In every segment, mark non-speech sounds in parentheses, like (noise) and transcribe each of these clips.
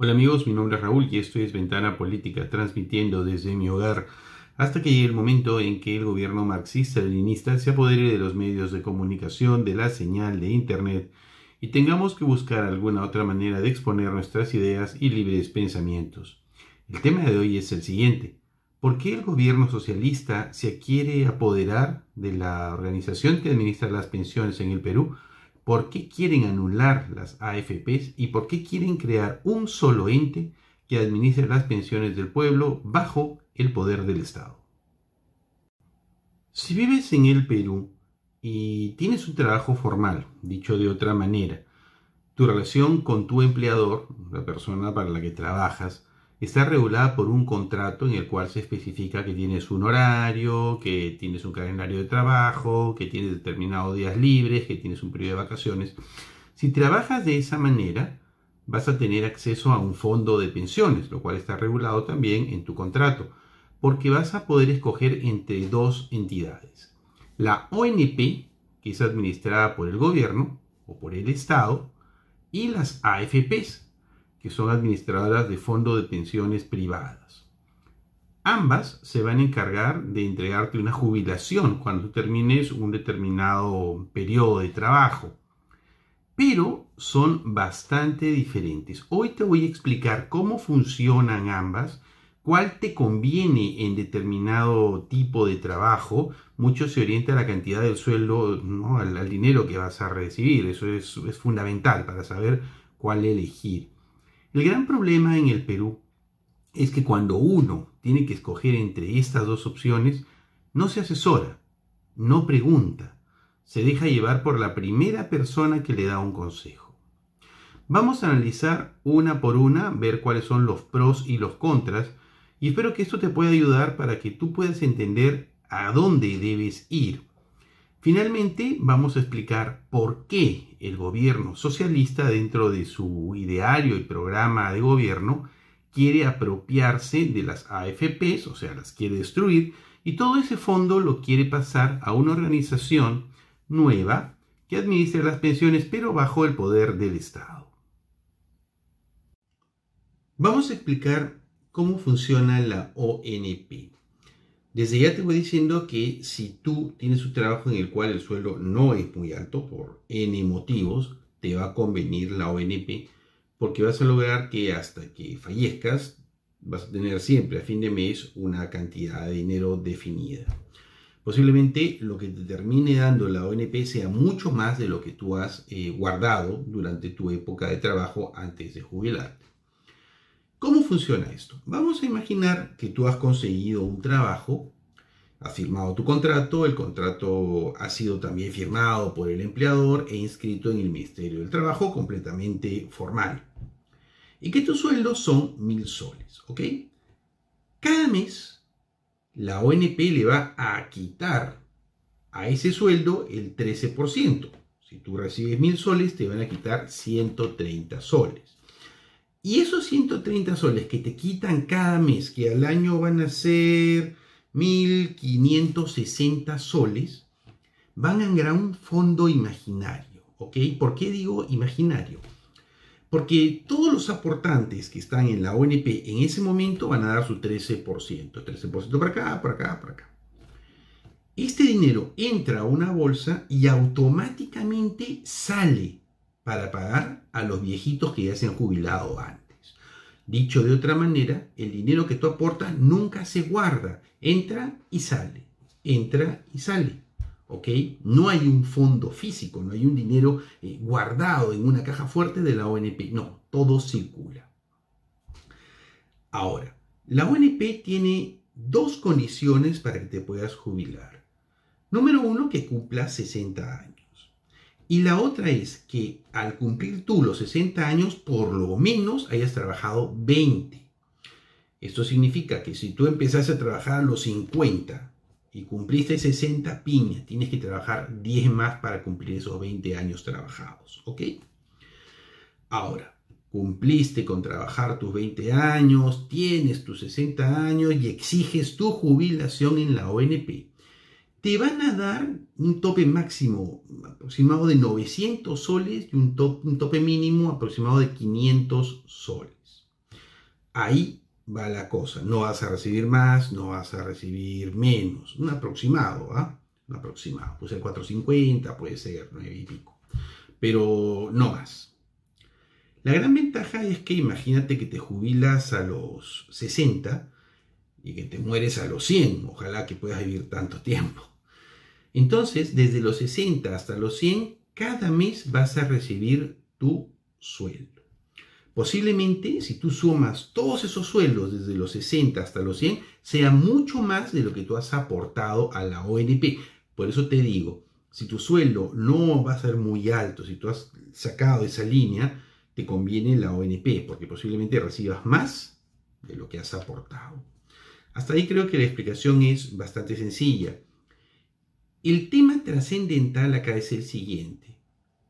Hola amigos, mi nombre es Raúl y esto es Ventana Política, transmitiendo desde mi hogar hasta que llegue el momento en que el gobierno marxista-leninista se apodere de los medios de comunicación, de la señal de Internet y tengamos que buscar alguna otra manera de exponer nuestras ideas y libres pensamientos. El tema de hoy es el siguiente. ¿Por qué el gobierno socialista se quiere apoderar de la organización que administra las pensiones en el Perú por qué quieren anular las AFPs y por qué quieren crear un solo ente que administre las pensiones del pueblo bajo el poder del Estado. Si vives en el Perú y tienes un trabajo formal, dicho de otra manera, tu relación con tu empleador, la persona para la que trabajas, está regulada por un contrato en el cual se especifica que tienes un horario, que tienes un calendario de trabajo, que tienes determinados días libres, que tienes un periodo de vacaciones. Si trabajas de esa manera, vas a tener acceso a un fondo de pensiones, lo cual está regulado también en tu contrato, porque vas a poder escoger entre dos entidades. La ONP, que es administrada por el gobierno o por el Estado, y las AFPs, que son administradoras de fondos de pensiones privadas. Ambas se van a encargar de entregarte una jubilación cuando termines un determinado periodo de trabajo. Pero son bastante diferentes. Hoy te voy a explicar cómo funcionan ambas, cuál te conviene en determinado tipo de trabajo. Mucho se orienta a la cantidad del sueldo, al, dinero que vas a recibir. Eso es fundamental para saber cuál elegir. El gran problema en el Perú es que cuando uno tiene que escoger entre estas dos opciones, no se asesora, no pregunta, se deja llevar por la primera persona que le da un consejo. Vamos a analizar una por una, ver cuáles son los pros y los contras, y espero que esto te pueda ayudar para que tú puedas entender a dónde debes ir Finalmente, vamos a explicar por qué el gobierno socialista, dentro de su ideario y programa de gobierno, quiere apropiarse de las AFPs, o sea, las quiere destruir, y todo ese fondo lo quiere pasar a una organización nueva que administre las pensiones, pero bajo el poder del Estado. Vamos a explicar cómo funciona la ONP. Desde ya te voy diciendo que si tú tienes un trabajo en el cual el sueldo no es muy alto por N motivos, te va a convenir la ONP porque vas a lograr que hasta que fallezcas vas a tener siempre a fin de mes una cantidad de dinero definida. Posiblemente lo que te termine dando la ONP sea mucho más de lo que tú has eh, guardado durante tu época de trabajo antes de jubilarte. ¿Cómo funciona esto? Vamos a imaginar que tú has conseguido un trabajo, has firmado tu contrato, el contrato ha sido también firmado por el empleador e inscrito en el Ministerio del Trabajo completamente formal. Y que tus sueldos son mil soles, ¿ok? Cada mes la ONP le va a quitar a ese sueldo el 13%. Si tú recibes mil soles, te van a quitar 130 soles. Y esos 130 soles que te quitan cada mes, que al año van a ser 1.560 soles, van a gran un fondo imaginario. ¿Ok? ¿Por qué digo imaginario? Porque todos los aportantes que están en la ONP en ese momento van a dar su 13%. 13% para acá, para acá, para acá. Este dinero entra a una bolsa y automáticamente sale para pagar a los viejitos que ya se han jubilado antes. Dicho de otra manera, el dinero que tú aportas nunca se guarda, entra y sale, entra y sale. ¿ok? No hay un fondo físico, no hay un dinero eh, guardado en una caja fuerte de la ONP, no, todo circula. Ahora, la ONP tiene dos condiciones para que te puedas jubilar. Número uno, que cumpla 60 años. Y la otra es que al cumplir tú los 60 años, por lo menos hayas trabajado 20. Esto significa que si tú empezaste a trabajar a los 50 y cumpliste 60 piñas, tienes que trabajar 10 más para cumplir esos 20 años trabajados. ¿Ok? Ahora, cumpliste con trabajar tus 20 años, tienes tus 60 años y exiges tu jubilación en la ONP te van a dar un tope máximo aproximado de 900 soles y un, tope mínimo aproximado de 500 soles. Ahí va la cosa. No vas a recibir más, no vas a recibir menos. Un aproximado, ¿ah? Un aproximado. Puede ser 450, puede ser 9 y pico. Pero no más. La gran ventaja es que imagínate que te jubilas a los 60 y que te mueres a los 100. Ojalá que puedas vivir tanto tiempo. Entonces, desde los 60 hasta los 100, cada mes vas a recibir tu sueldo. Posiblemente, si tú sumas todos esos sueldos desde los 60 hasta los 100, sea mucho más de lo que tú has aportado a la ONP. Por eso te digo, si tu sueldo no va a ser muy alto, si tú has sacado esa línea, te conviene la ONP, porque posiblemente recibas más de lo que has aportado. Hasta ahí creo que la explicación es bastante sencilla. El tema trascendental acá es el siguiente.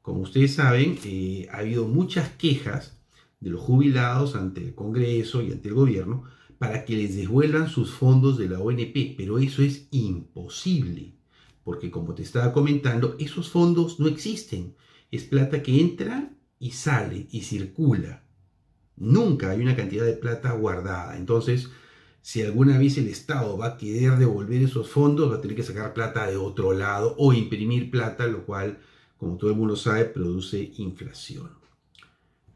Como ustedes saben, eh, ha habido muchas quejas de los jubilados ante el Congreso y ante el gobierno para que les devuelvan sus fondos de la ONP, pero eso es imposible, porque como te estaba comentando, esos fondos no existen. Es plata que entra y sale y circula. Nunca hay una cantidad de plata guardada. Entonces, si alguna vez el Estado va a querer devolver esos fondos, va a tener que sacar plata de otro lado o imprimir plata, lo cual, como todo el mundo sabe, produce inflación.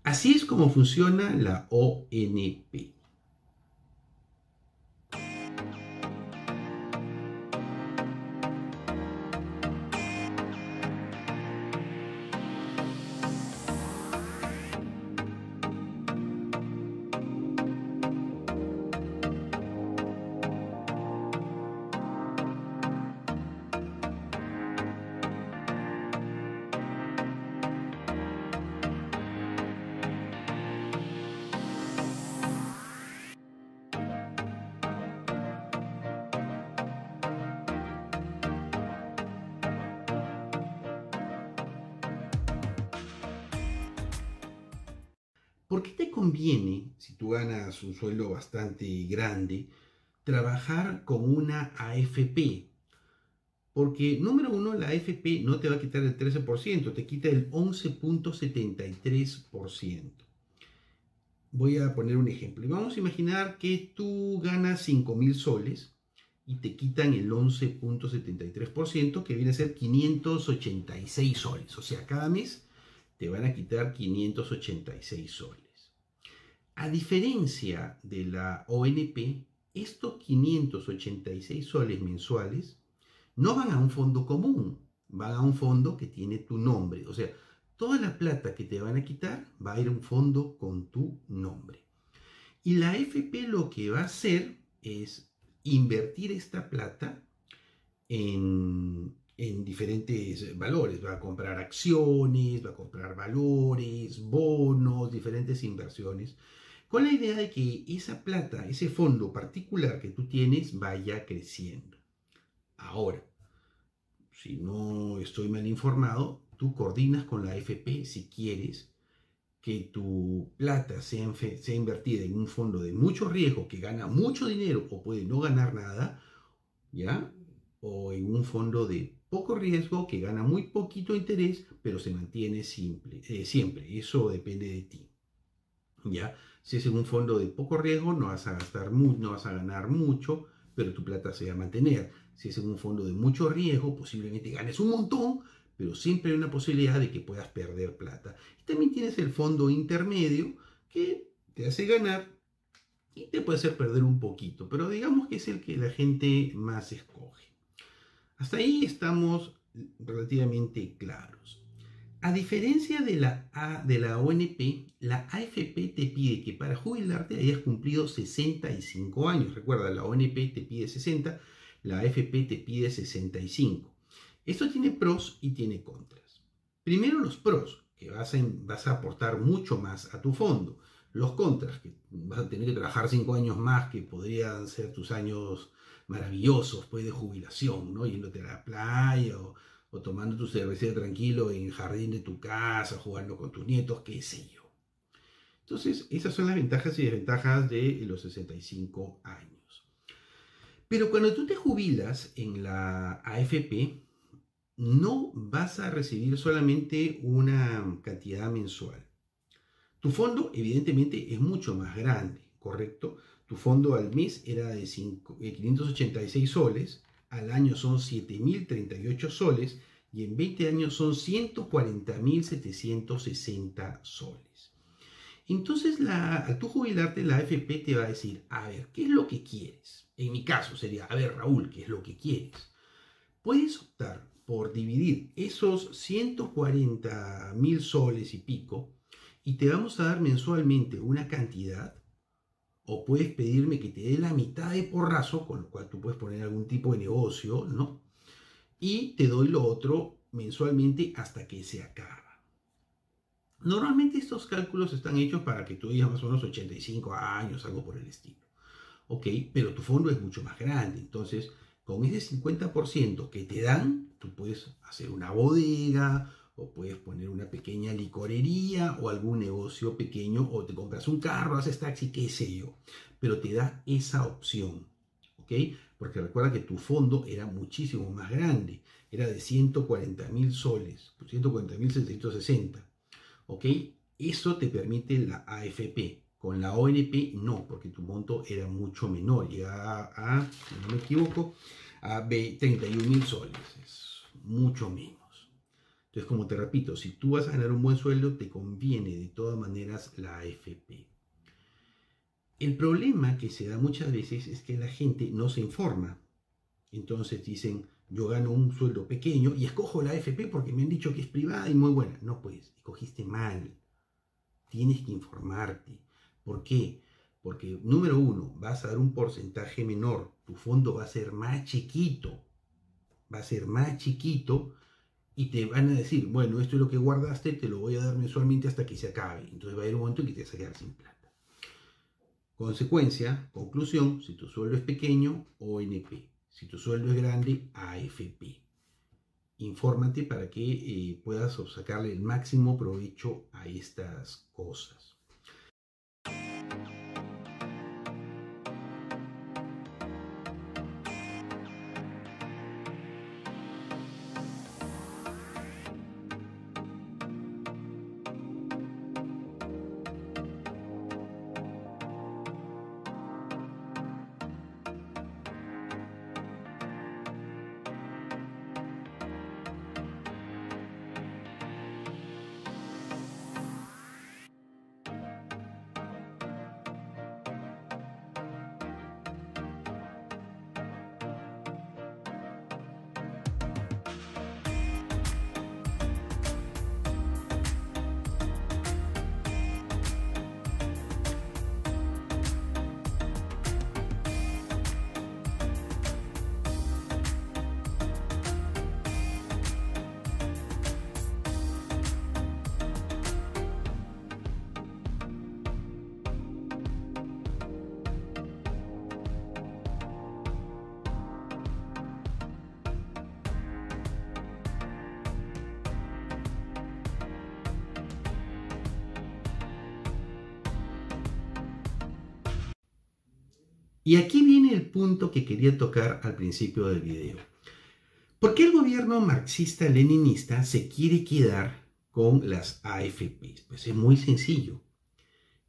Así es como funciona la ONP. ¿Por qué te conviene, si tú ganas un sueldo bastante grande, trabajar con una AFP? Porque, número uno, la AFP no te va a quitar el 13%, te quita el 11.73%. Voy a poner un ejemplo. Y vamos a imaginar que tú ganas 5.000 soles y te quitan el 11.73%, que viene a ser 586 soles. O sea, cada mes te van a quitar 586 soles. A diferencia de la ONP, estos 586 soles mensuales no van a un fondo común, van a un fondo que tiene tu nombre. O sea, toda la plata que te van a quitar va a ir a un fondo con tu nombre. Y la fp lo que va a hacer es invertir esta plata en en diferentes valores. Va a comprar acciones, va a comprar valores, bonos, diferentes inversiones, con la idea de que esa plata, ese fondo particular que tú tienes, vaya creciendo. Ahora, si no estoy mal informado, tú coordinas con la AFP si quieres que tu plata sea, sea invertida en un fondo de mucho riesgo que gana mucho dinero o puede no ganar nada, ¿ya? O en un fondo de poco riesgo, que gana muy poquito interés, pero se mantiene simple, eh, siempre. Eso depende de ti. ¿Ya? Si es en un fondo de poco riesgo, no vas a gastar mucho, no vas a ganar mucho, pero tu plata se va a mantener. Si es en un fondo de mucho riesgo, posiblemente ganes un montón, pero siempre hay una posibilidad de que puedas perder plata. Y también tienes el fondo intermedio que te hace ganar y te puede hacer perder un poquito, pero digamos que es el que la gente más escoge. Hasta ahí estamos relativamente claros. A diferencia de la, de la ONP, la AFP te pide que para jubilarte hayas cumplido 65 años. Recuerda, la ONP te pide 60, la AFP te pide 65. Esto tiene pros y tiene contras. Primero los pros, que vas vas a aportar mucho más a tu fondo. Los contras, que vas a tener que trabajar 5 años más, que podrían ser tus años maravillosos, después pues, de jubilación, ¿no? Yéndote a la playa o, o tomando tu cerveza tranquilo en el jardín de tu casa, jugando con tus nietos, qué sé yo. Entonces, esas son las ventajas y desventajas de los 65 años. Pero cuando tú te jubilas en la AFP, no vas a recibir solamente una cantidad mensual. Tu fondo, evidentemente, es mucho más grande. ¿correcto? Tu fondo al mes era de 586 eh, soles, al año son 7.038 soles y en 20 años son 140.760 soles. Entonces, la, al jubilarte, la AFP te va a decir, a ver, ¿qué es lo que quieres? En mi caso sería, a ver, Raúl, ¿qué es lo que quieres? Puedes optar por dividir esos 140 mil soles y pico y te vamos a dar mensualmente una cantidad o puedes pedirme que te dé la mitad de porrazo, con lo cual tú puedes poner algún tipo de negocio, ¿no? Y te doy lo otro mensualmente hasta que se acaba. Normalmente estos cálculos están hechos para que tú digas más o menos 85 años, algo por el estilo. ¿Ok? Pero tu fondo es mucho más grande. Entonces, con ese 50% que te dan, tú puedes hacer una bodega, o puedes poner una pequeña licorería o algún negocio pequeño o te compras un carro, haces taxi, qué sé yo. Pero te da esa opción, ¿ok? Porque recuerda que tu fondo era muchísimo más grande, era de 140 mil soles, 140 mil 660 ¿ok? Eso te permite la AFP. Con la ONP no, porque tu monto era mucho menor, Llega a, si no me equivoco, a 31 mil soles, es mucho menos. Entonces, como te repito, si tú vas a ganar un buen sueldo, te conviene de todas maneras la AFP. El problema que se da muchas veces es que la gente no se informa. Entonces dicen, yo gano un sueldo pequeño y escojo la AFP porque me han dicho que es privada y muy buena. No, pues, escogiste mal. Tienes que informarte. ¿Por qué? Porque, número uno, vas a dar un porcentaje menor. Tu fondo va a ser más chiquito. Va a ser más chiquito y te van a decir, bueno, esto es lo que guardaste, te lo voy a dar mensualmente hasta que se acabe. Entonces va a ir un momento en que te vas a quedar sin plata. Consecuencia, conclusión, si tu sueldo es pequeño, ONP. Si tu sueldo es grande, AFP. Infórmate para que eh, puedas sacarle el máximo provecho a estas cosas. Y aquí viene el punto que quería tocar al principio del video. ¿Por qué el gobierno marxista-leninista se quiere quedar con las AFPs? Pues es muy sencillo.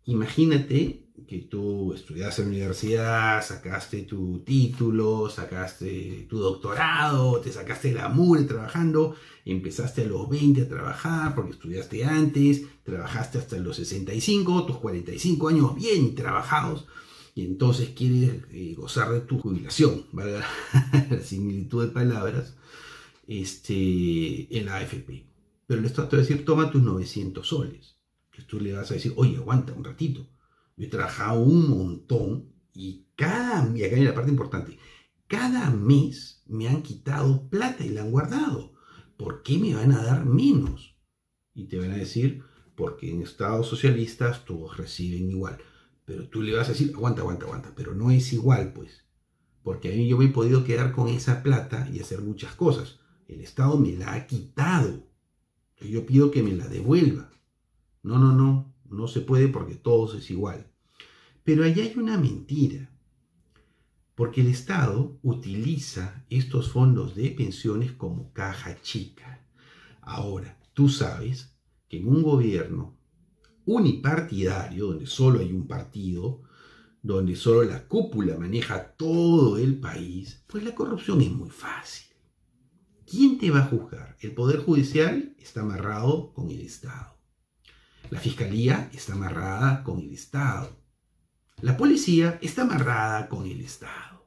Imagínate que tú estudiaste en la universidad, sacaste tu título, sacaste tu doctorado, te sacaste la mule trabajando, empezaste a los 20 a trabajar porque estudiaste antes, trabajaste hasta los 65, tus 45 años bien trabajados y entonces quiere eh, gozar de tu jubilación, (laughs) la similitud de palabras, este, en la AFP. Pero el Estado te va a decir, toma tus 900 soles. Que tú le vas a decir, oye, aguanta un ratito. Yo he trabajado un montón y cada, y acá viene la parte importante, cada mes me han quitado plata y la han guardado. ¿Por qué me van a dar menos? Y te van a decir, porque en estados socialistas todos reciben igual. Pero tú le vas a decir, aguanta, aguanta, aguanta. Pero no es igual, pues. Porque a mí yo me he podido quedar con esa plata y hacer muchas cosas. El Estado me la ha quitado. Yo pido que me la devuelva. No, no, no. No se puede porque todos es igual. Pero allá hay una mentira. Porque el Estado utiliza estos fondos de pensiones como caja chica. Ahora, tú sabes que en un gobierno unipartidario, donde solo hay un partido, donde solo la cúpula maneja todo el país, pues la corrupción es muy fácil. ¿Quién te va a juzgar? El Poder Judicial está amarrado con el Estado. La Fiscalía está amarrada con el Estado. La policía está amarrada con el Estado.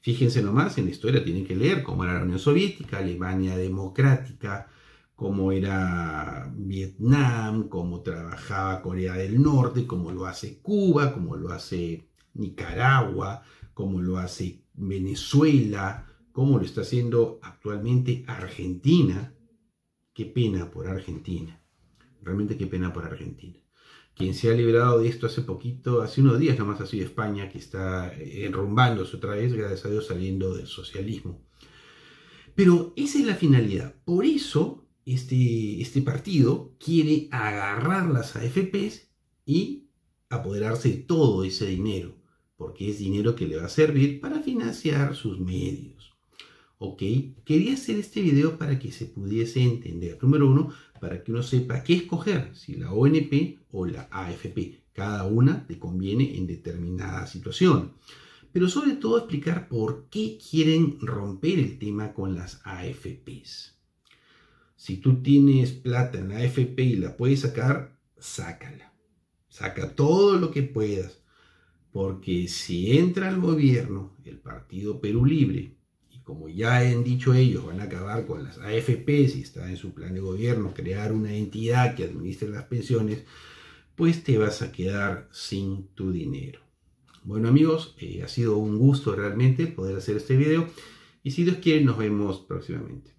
Fíjense nomás en la historia, tienen que leer cómo era la Unión Soviética, Alemania Democrática, como era Vietnam, como trabajaba Corea del Norte, como lo hace Cuba, como lo hace Nicaragua, como lo hace Venezuela, como lo está haciendo actualmente Argentina. Qué pena por Argentina. Realmente qué pena por Argentina. Quien se ha liberado de esto hace poquito, hace unos días nomás ha sido España, que está eh, enrumbándose otra vez, gracias a Dios, saliendo del socialismo. Pero esa es la finalidad. Por eso este, este, partido quiere agarrar las AFPs y apoderarse de todo ese dinero, porque es dinero que le va a servir para financiar sus medios. ¿Ok? Quería hacer este video para que se pudiese entender. Número uno, para que uno sepa qué escoger, si la ONP o la AFP. Cada una te conviene en determinada situación. Pero sobre todo explicar por qué quieren romper el tema con las AFPs. Si tú tienes plata en la AFP y la puedes sacar, sácala. Saca todo lo que puedas. Porque si entra al gobierno el Partido Perú Libre, y como ya han dicho ellos, van a acabar con las AFP, si está en su plan de gobierno crear una entidad que administre las pensiones, pues te vas a quedar sin tu dinero. Bueno amigos, eh, ha sido un gusto realmente poder hacer este video y si Dios quiere nos vemos próximamente.